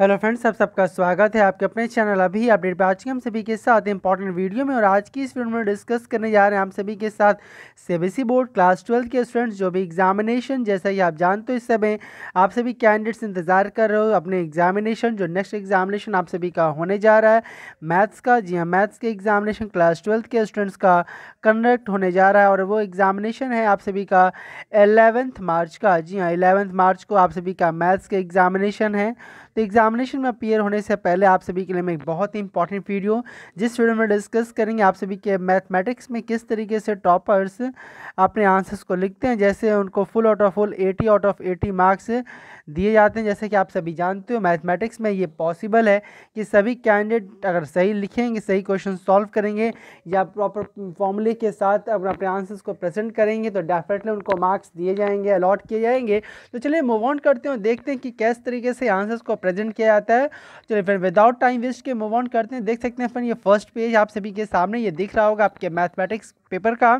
Hello friends आप सबका स्वागत है आपके अपने चैनल अभी अपडेट पर आज के हम सभी के साथ इंपॉर्टेंट वीडियो में और आज की इस वीडियो में डिस्कस करने जा रहे हैं आप सभी के साथ सीबीएसई बोर्ड क्लास ट्वेल्थ के स्टूडेंट्स जो भी एग्जामिनेशन जैसा कि आप जानते हो इस समय आप सभी कैंडिडेट्स इंतजार कर रहे हो अपने एग्जामिनेशन जो नेक्स्ट एग्जामिनेशन आप सभी का होने जा रहा है मैथ्स का जी हाँ मैथ्स के एग्जामिनेशन क्लास ट्वेल्थ के स्टूडेंट्स का कंडक्ट होने जा रहा है और वो एग्जामिनेशन है आप सभी का एलेवेंथ मार्च का जी हाँ एलेवेंथ मार्च को आप सभी का मैथ्स के एग्जामिनेशन है तो एग्जामिनेशन में अपीयर होने से पहले आप सभी के लिए मैं एक बहुत ही इंपॉर्टेंट वीडियो जिस वीडियो में डिस्कस करेंगे आप सभी के मैथमेटिक्स में किस तरीके से टॉपर्स अपने आंसर्स को लिखते हैं जैसे उनको full out of full eighty out of eighty marks दिए जाते हैं जैसे कि आप सभी जानते हो मैथमेटिक्स में ये पॉसिबल है कि सभी कैंडिडेट अगर सही लिखेंगे सही क्वेश्चन सॉल्व करेंगे या प्रॉपर फॉर्मूले के साथ अपने अपने आंसर्स को प्रेजेंट करेंगे तो डेफिनेटली उनको मार्क्स दिए जाएंगे अलॉट किए जाएंगे तो चलिए मूव ऑन करते हैं देखते हैं कि किस तरीके से आंसर्स को प्रेजेंट किया जाता है चलिए फिर विदाउट टाइम वेस्ट के मूव ऑन करते हैं देख सकते हैं फिर ये फर्स्ट पेज आप सभी के सामने ये दिख रहा होगा आपके मैथमेटिक्स पेपर का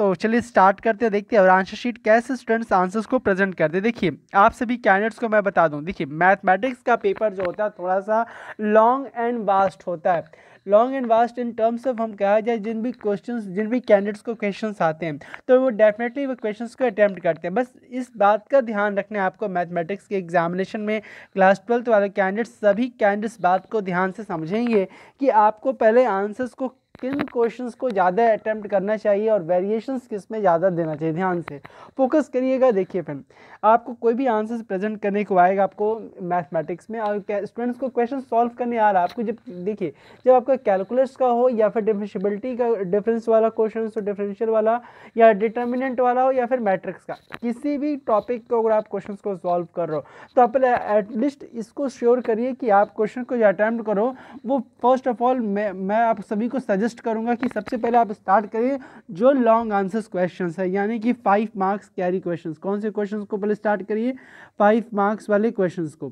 तो चलिए स्टार्ट करते हैं देखते हैं और आंसर शीट कैसे स्टूडेंट्स आंसर्स को प्रेजेंट करते हैं देखिए आप सभी कैंडिडेट्स को मैं बता दूं देखिए मैथमेटिक्स का पेपर जो होता है थोड़ा सा लॉन्ग एंड वास्ट होता है long and vast in terms of हम कहा जाए जिन भी क्वेश्चन जिन भी कैंडिडेट्स को क्वेश्चन आते हैं तो वो डेफिनेटली वो क्वेश्चन को अटैम्प्ट करते हैं बस इस बात का ध्यान रखना है आपको मैथमेटिक्स के एग्जामिनेशन में क्लास ट्वेल्थ वाले कैंडिडेट्स सभी कैंडिडेट्स बात को ध्यान से समझेंगे कि आपको पहले आंसर्स को किन क्वेश्चंस को ज़्यादा अटैम्प्ट करना चाहिए और वेरिएशंस किस में ज़्यादा देना चाहिए ध्यान से फोकस करिएगा देखिए फिर आपको कोई भी आंसर्स प्रेजेंट करने को आएगा आपको मैथमेटिक्स में और स्टूडेंट्स को क्वेश्चन सॉल्व करने आ रहा है आपको जब देखिए जब आपका कैलकुलस का हो या फिर डिफ्रेंशिबिलिटी का डिफरेंस वाला क्वेश्चन हो डिफरेंशियल वाला या डिटर्मिनेंट वाला हो या फिर मैट्रिक्स का किसी भी टॉपिक को अगर आप क्वेश्चन को सॉल्व कर रहे हो तो आप एटलीस्ट इसको श्योर करिए कि आप क्वेश्चन को जो अटैम्प्ट करो वो फर्स्ट ऑफ ऑल मैं मैं आप सभी को सजेस्ट सजेस्ट करूँगा कि सबसे पहले आप स्टार्ट करें जो लॉन्ग आंसर्स क्वेश्चंस है यानी कि फाइव मार्क्स कैरी क्वेश्चंस कौन से क्वेश्चंस को पहले स्टार्ट करिए फाइव मार्क्स वाले क्वेश्चंस को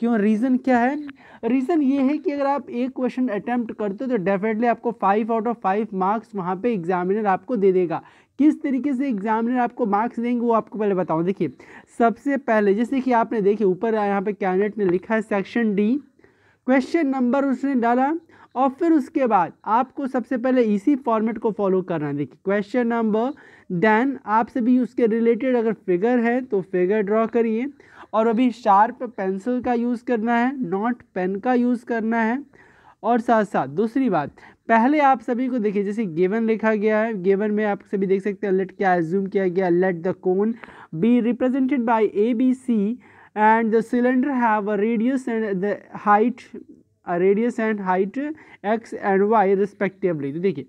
क्यों रीज़न क्या है रीज़न ये है कि अगर आप एक क्वेश्चन अटैम्प्ट करते हो तो डेफिनेटली आपको five out of five marks वहाँ पर एग्जामिनर आपको दे देगा किस तरीके से एग्जामिनर आपको मार्क्स देंगे वो आपको पहले बताऊँ देखिए सबसे पहले जैसे कि आपने देखिए ऊपर यहाँ पर कैंडिडेट ने लिखा है सेक्शन डी क्वेश्चन नंबर उसने डाला और फिर उसके बाद आपको सबसे पहले इसी फॉर्मेट को फॉलो करना है देखिए क्वेश्चन नंबर देन आपसे भी उसके रिलेटेड अगर फिगर है तो फिगर ड्रॉ करिए और अभी शार्प पेंसिल का यूज़ करना है नॉट पेन का यूज़ करना है और साथ साथ दूसरी बात पहले आप सभी को देखिए जैसे गेवन लिखा गया है गेवन में आप सभी देख सकते हैं लेट क्या एज्यूम किया गया let the cone be represented by A B C and the cylinder have a radius and the height radius and height x and y respectively तो देखिए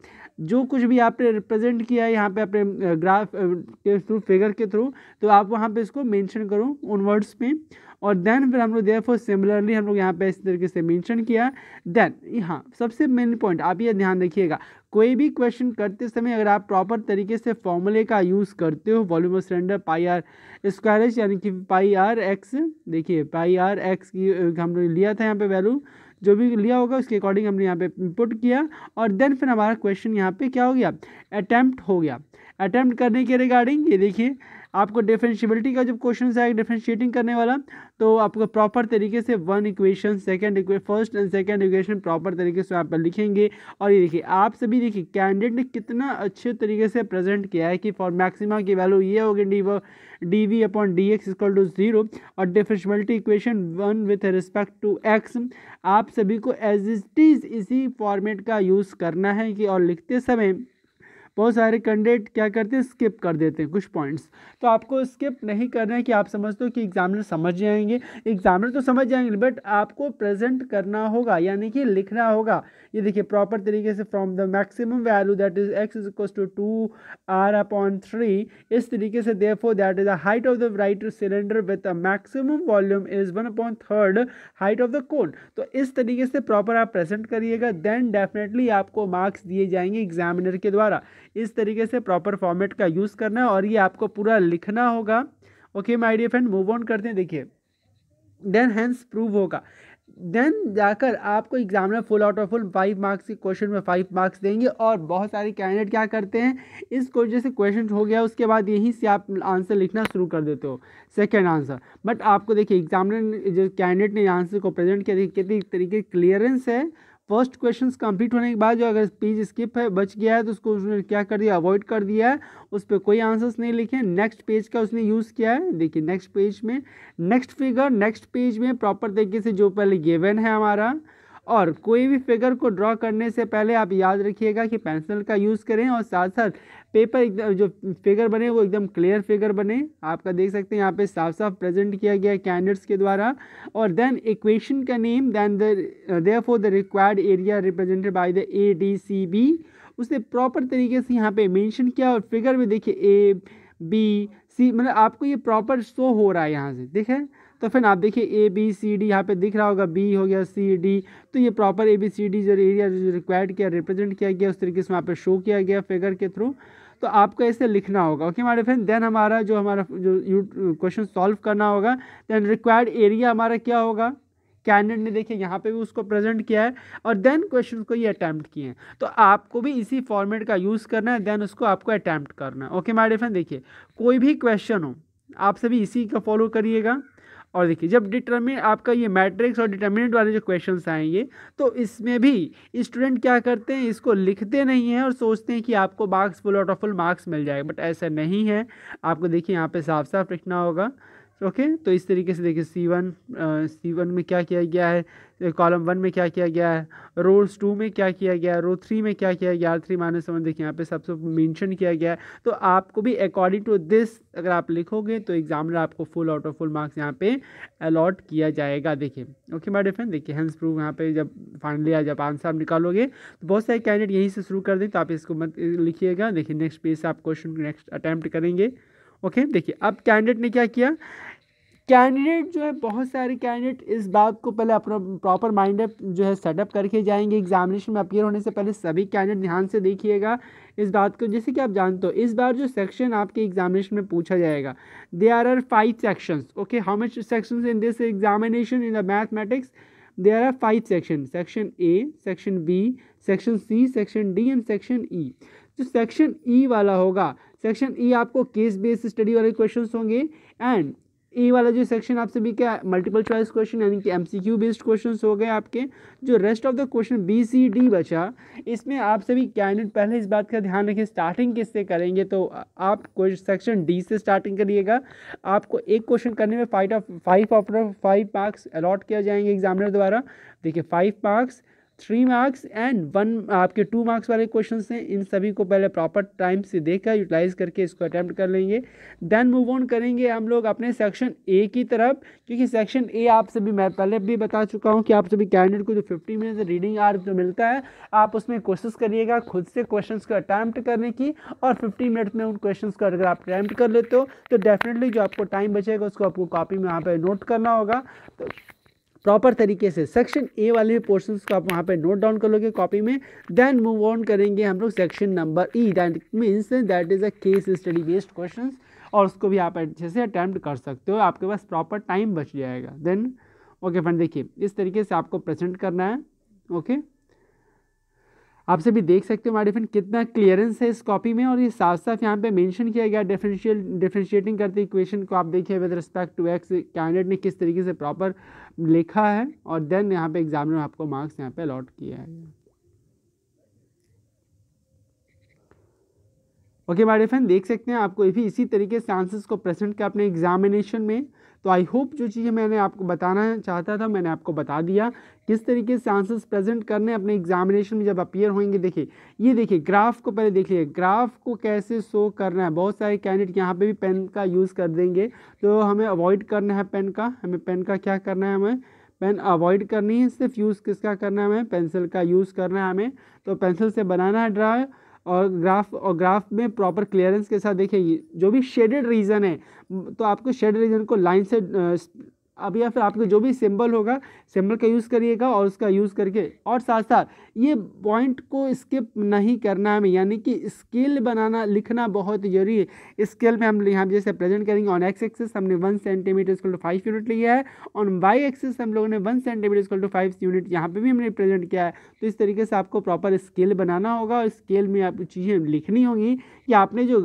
जो कुछ भी आपने रिप्रेजेंट किया है यहाँ पे अपने ग्राफ के थ्रू फिगर के थ्रू तो आप वहाँ पे इसको मेंशन करो उन वर्ड्स में और देन फिर हम लोग देयर सिमिलरली हम लोग यहाँ पे इस तरीके से मेंशन किया देन हाँ सबसे मेन पॉइंट आप ये ध्यान रखिएगा कोई भी क्वेश्चन करते समय अगर आप प्रॉपर तरीके से फॉर्मूले का यूज़ करते हो volume of cylinder pi r square यानी कि पाई आर एक्स देखिए पाई आर एक्स की हम लोग लिया था यहाँ पे वैल्यू जो भी लिया होगा उसके अकॉर्डिंग हमने यहाँ पे इनपुट किया और देन फिर हमारा क्वेश्चन यहाँ पे क्या हो गया अटैम्प्ट हो गया अटैम्प्ट करने के रिगार्डिंग ये देखिए आपको डिफ्रेंशियबिलिटी का जब क्वेश्चन आएगा डिफ्रेंशिएटिंग करने वाला तो आपको प्रॉपर तरीके से one equation second first and second equation proper तरीके से आप लिखेंगे और ये देखिए आप सभी देखिए कैंडिडेट ने कितना अच्छे तरीके से प्रेजेंट किया है कि फॉर मैक्सिमा की वैल्यू ये होगी D D V upon D x equal to zero और differentiability equation one with respect to x आप सभी को एज इट इज़ इसी फॉर्मेट का यूज़ करना है कि और लिखते समय बहुत सारे कैंडिडेट क्या करते हैं स्किप कर देते हैं कुछ पॉइंट्स तो आपको स्किप नहीं करना है कि आप समझते हो कि एग्जामिनर समझ जाएंगे एग्जामिनर तो समझ जाएंगे बट आपको प्रेजेंट करना होगा यानी कि लिखना होगा ये देखिए प्रॉपर तरीके से from the maximum value that is x is equal to two R upon three इस तरीके से देफो that is the height of the right cylinder with a maximum volume is one upon third height of the cone तो इस तरीके से proper आप present करिएगा देन डेफिनेटली आपको मार्क्स दिए जाएंगे एग्जामिनर के द्वारा इस तरीके से प्रॉपर फॉर्मेट का यूज़ करना है और ये आपको पूरा लिखना होगा okay my dear friend move on करते हैं देखिए देन हैंस प्रूव होगा देन जाकर आपको में full out of full five marks के क्वेश्चन में फाइव मार्क्स देंगे और बहुत सारे कैंडिडेट क्या करते हैं इस जैसे क्वेश्चन हो गया उसके बाद यहीं से आप आंसर लिखना शुरू कर देते हो सेकेंड आंसर बट आपको देखिए एग्जामिनर जो कैंडिडेट ने आंसर को प्रेजेंट किया देखिए कितनी तरीके क्लियरेंस है फर्स्ट क्वेश्चंस कंप्लीट होने के बाद जो अगर पेज स्किप है बच गया है तो उसको उसने क्या कर दिया अवॉइड कर दिया है उस पर कोई आंसर्स नहीं लिखे नेक्स्ट पेज का उसने यूज़ किया है देखिए नेक्स्ट पेज में नेक्स्ट फिगर नेक्स्ट पेज में प्रॉपर तरीके से जो पहले गिवन है हमारा और कोई भी फिगर को ड्रॉ करने से पहले आप याद रखिएगा कि पेंसिल का यूज़ करें और साथ साथ पेपर जो फिगर बने वो एकदम क्लियर फिगर बने आपका देख सकते हैं यहाँ पे साफ साफ प्रेजेंट किया गया कैंडिडेट्स के द्वारा और देन इक्वेशन का name then they for the required area represented by the A D C B उसने प्रॉपर तरीके से यहाँ पे मेंशन किया और फिगर में देखिए ए बी सी मतलब आपको ये प्रॉपर शो हो रहा है यहाँ से देखें तो फिर आप देखिए ए बी सी डी यहाँ पे दिख रहा होगा बी हो गया सी डी तो ये proper A B C D जो एरिया जो रिक्वायर्ड किया रिप्रेजेंट किया गया उस तरीके से वहाँ पर शो किया गया फिगर के थ्रू तो आपको ऐसे लिखना होगा ओके हमारे फ्रेंड देन हमारा जो हमारा जो क्वेश्चन सॉल्व करना होगा देन रिक्वायर्ड एरिया हमारा क्या होगा कैंडिडेट ने देखिए यहाँ पे भी उसको प्रेजेंट किया है और देन क्वेश्चन को ये अटैम्प्ट किए हैं तो आपको भी इसी फॉर्मेट का यूज़ करना है देन उसको आपको अटैम्प्ट करना है ओके माय डियर फ्रेंड देखिए कोई भी क्वेश्चन हो आप सभी इसी का फॉलो करिएगा और देखिए जब डिटर्मिन आपका ये मैट्रिक्स और डिटर्मिनेंट वाले जो क्वेश्चन आएंगे तो इसमें भी स्टूडेंट क्या करते हैं इसको लिखते नहीं हैं और सोचते हैं कि आपको marks full out of full marks मिल जाएगा बट ऐसा नहीं है आपको देखिए यहाँ पर साफ साफ लिखना होगा ओके okay? तो इस तरीके से देखिए सी वन सी वन में क्या किया गया है कॉलम वन में क्या किया गया है रोज टू में क्या किया गया है रो थ्री में क्या किया गया थ्री माइनस वन देखिए यहाँ पे सबसे मेंशन किया गया है तो आपको भी अकॉर्डिंग टू दिस अगर आप लिखोगे तो एग्जाम में आपको full out of full marks यहाँ पे अलॉट किया जाएगा देखिए ओके माई डिफेंड देखिए हेंस प्रूव यहाँ पे जब फाइनली आज जब आंसर आप निकालोगे तो बहुत सारे कैंडिडेट यहीं से शुरू कर दें तो आप इसको मत लिखिएगा देखिए नेक्स्ट पेज से आप क्वेश्चन नेक्स्ट अटैम्प्ट करेंगे ओके देखिए अब कैंडिडेट ने क्या किया कैंडिडेट जो है बहुत सारे कैंडिडेट इस बात को पहले अपना प्रॉपर माइंड अप जो है सेटअप करके जाएंगे एग्जामिनेशन में अपियर होने से पहले सभी कैंडिडेट ध्यान से देखिएगा इस बात को जैसे कि आप जानते हो इस बार जो सेक्शन आपके एग्जामिनेशन में पूछा जाएगा they are are five sections okay how much sections in this examination in the mathematics they are are five section section A section B section C section D and section E जो section E e वाला होगा section E e आपको case based study वाले question होंगे and E e वाला जो section आपसे भी क्या मल्टीपल चॉइस क्वेश्चन यानी कि एमसीक्यू बेस्ड क्वेश्चन हो गए आपके जो rest of the question B C D बचा इसमें आप सभी कैंडिडेट पहले इस बात का ध्यान रखें स्टार्टिंग किससे करेंगे तो आप क्वेश्चन सेक्शन डी से स्टार्टिंग करिएगा आपको एक क्वेश्चन करने में five of five of five marks allot किया जाएंगे एग्जामिनर द्वारा देखिए five marks three marks and one आपके टू मार्क्स वाले क्वेश्चन हैं इन सभी को पहले प्रॉपर टाइम से देखकर यूटिलाइज करके इसको अटैम्प्ट कर लेंगे देन मूव ऑन करेंगे हम लोग अपने सेक्शन ए की तरफ क्योंकि सेक्शन ए आप सभी मैं पहले भी बता चुका हूँ कि आप सभी कैंडिडेट को जो फिफ्टी मिनट रीडिंग आर जो मिलता है आप उसमें कोशिश करिएगा खुद से क्वेश्चन को अटैम्प्ट करने की और फिफ्टी मिनट में उन क्वेश्चन को अगर आप अटैम्प्ट कर लेते हो तो डेफिनेटली जो आपको टाइम बचेगा उसको आपको कॉपी में यहाँ पर नोट करना होगा तो प्रॉपर तरीके से सेक्शन ए वाले भी पोर्शन को आप वहाँ पे नोट डाउन कर लोगे कॉपी में देन मूव ऑन करेंगे हम लोग section number E that means that is a case study based question और उसको भी आप अच्छे से अटैम्प्ट कर सकते हो आपके पास प्रॉपर टाइम बच जाएगा देन ओके फ्रेंड देखिए इस तरीके से आपको प्रेजेंट करना है ओके okay? आप सभी देख सकते हो हमारे डिफरेंट कितना क्लियरेंस है इस कॉपी में और ये साफ साफ यहाँ पे मेंशन किया गया डिफरेंशियल डिफरेंशिएटिंग करते इक्वेशन को आप देखिए with respect to x candidate ने किस तरीके से प्रॉपर लिखा है और देन यहाँ पे एग्जामिनर आपको मार्क्स यहाँ पे अलॉट किया है ओके हमारे फ्रेंड देख सकते हैं आपको भी इसी तरीके से आंसर्स को प्रेजेंट किया अपने एग्जामिनेशन में तो आई होप जो चीज़ें मैंने आपको बताना चाहता था मैंने आपको बता दिया किस तरीके से आंसर्स प्रेजेंट करने अपने एग्जामिनेशन में जब अपियर होंगे देखिए ये देखिए ग्राफ को पहले देखिए ग्राफ को कैसे शो करना है बहुत सारे कैंडिडेट यहाँ पे भी पेन का यूज़ कर देंगे तो हमें अवॉइड करना है पेन का हमें पेन का क्या करना है हमें पेन अवॉइड करनी है सिर्फ यूज़ किसका करना है हमें पेंसिल का यूज़ करना है हमें तो पेंसिल से बनाना है ड्रा और ग्राफ और ग्राफ में प्रॉपर क्लियरेंस के साथ देखिए जो भी शेडेड रीजन है तो आपको शेडेड रीजन को लाइन से अब या फिर आपके जो भी सिंबल होगा सिंबल का यूज़ करिएगा और उसका यूज़ करके और साथ साथ ये पॉइंट को स्किप नहीं करना हमें यानी कि स्केल बनाना लिखना बहुत जरूरी है स्केल में हम यहाँ जैसे प्रेजेंट करेंगे ऑन एक्स एक्सेस हमने one centimetre scale to five unit लिया है ऑन वाई एक्सेस हम लोगों ने one centimetre scale to five unit यहाँ पर भी हमने प्रेजेंट किया है तो इस तरीके से आपको प्रॉपर स्केल बनाना होगा और स्केल में आप चीज़ें लिखनी होंगी कि आपने जो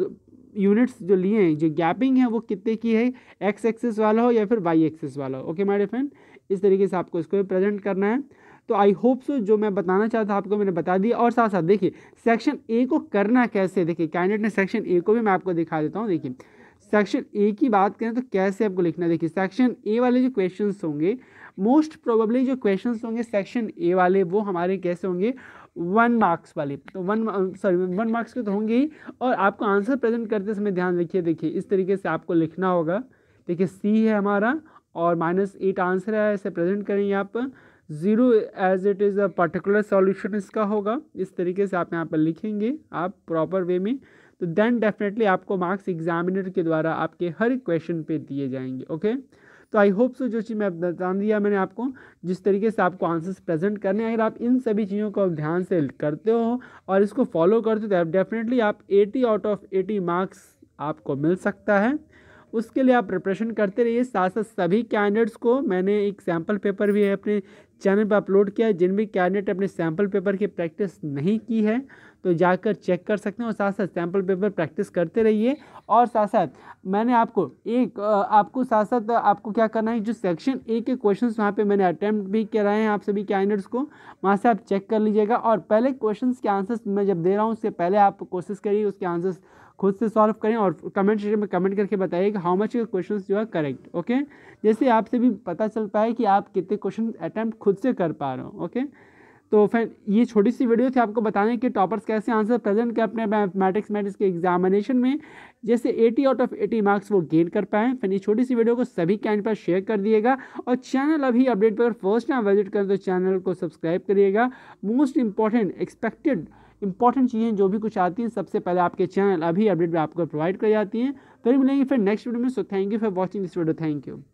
यूनिट्स जो लिए हैं जो गैपिंग है वो कितने की है एक्स एक्सेस वाला हो या फिर वाई एक्सेस वाला हो ओके माय डियर फ्रेंड इस तरीके से आपको इसको प्रेजेंट करना है तो आई होप सो जो मैं बताना चाहता था आपको मैंने बता दिया और साथ साथ देखिए सेक्शन ए को करना कैसे देखिए कैंडिडेट ने सेक्शन ए को भी मैं आपको दिखा देता हूँ देखिए सेक्शन ए की बात करें तो कैसे आपको लिखना देखिए सेक्शन ए वाले जो क्वेश्चन होंगे मोस्ट प्रोबेबली जो क्वेश्चन होंगे सेक्शन ए वाले वो हमारे कैसे होंगे वन मार्क्स वाले तो वन सॉरी वन मार्क्स के तो होंगे ही और आपको आंसर प्रेजेंट करते समय ध्यान रखिए देखिए इस तरीके से आपको लिखना होगा देखिए सी है हमारा और माइनस एट आंसर है इसे प्रेजेंट करेंगे आप zero as it is a particular solution इसका होगा इस तरीके से आप यहाँ पर लिखेंगे आप प्रॉपर वे में तो देन डेफिनेटली आपको मार्क्स एग्जामिनर के द्वारा आपके हर क्वेश्चन पे दिए जाएंगे ओके तो आई होप सो जो चीज़ मैं बता दिया मैंने आपको जिस तरीके से आपको आंसर्स प्रेजेंट करने अगर आप इन सभी चीज़ों को ध्यान से करते हो और इसको फॉलो करते हो तो डेफिनेटली आप eighty out of eighty marks आपको मिल सकता है उसके लिए आप प्रिपरेशन करते रहिए साथ साथ सभी कैंडिडेट्स को मैंने एक सैम्पल पेपर भी अपने चैनल पर अपलोड किया है जिन भी कैंडिडेट अपने सैम्पल पेपर की प्रैक्टिस नहीं की है तो जाकर चेक कर सकते हैं और साथ साथ सैम्पल पेपर प्रैक्टिस करते रहिए और साथ साथ मैंने आपको एक आपको साथ साथ आपको क्या करना है जो सेक्शन ए के क्वेश्चन वहाँ पर मैंने अटैम्प्ट भी कराए हैं आप सभी कैंडिडेट्स को वहाँ से आप चेक कर लीजिएगा और पहले क्वेश्चन के आंसर्स मैं जब दे रहा हूँ उससे पहले आप कोशिश करिए उसके आंसर्स खुद से सॉल्व करें और कमेंट सेक्शन में कमेंट करके बताइए कि हाउ मच क्वेश्चन जो है करेक्ट ओके जैसे आपसे भी पता चल पाए कि आप कितने क्वेश्चन अटैम्प्ट खुद से कर पा रहे हो ओके तो फिर ये छोटी सी वीडियो थी आपको बताने कि टॉपर्स कैसे आंसर प्रेजेंट कर अपने मैथमेटिक्स मैटिक्स के एग्जामिनेशन में जैसे 80 आउट ऑफ 80 मार्क्स वो गेन कर पाए फिर ये छोटी सी वीडियो को सभी कैंड पर शेयर कर दिएगा और चैनल अभी अपडेट पर फर्स्ट टाइम विजिट करें तो चैनल को सब्सक्राइब करिएगा मोस्ट इंपॉर्टेंट एक्सपेक्टेड इंपॉर्टेंट चीज़ें जो भी कुछ आती हैं सबसे पहले आपके चैनल अभी अपडेट में आपको प्रोवाइड कर जाती हैं फिर मिलेंगे फिर नेक्स्ट वीडियो में so thank you for watching this video thank you